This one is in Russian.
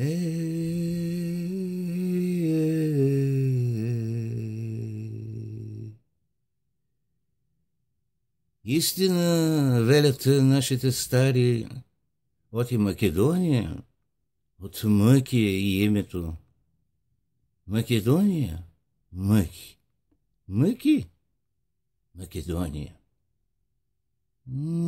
Истина велят нашите стари вот и Македония, вот Мъки и името. Македония, Мъки. Мъки, Македония. М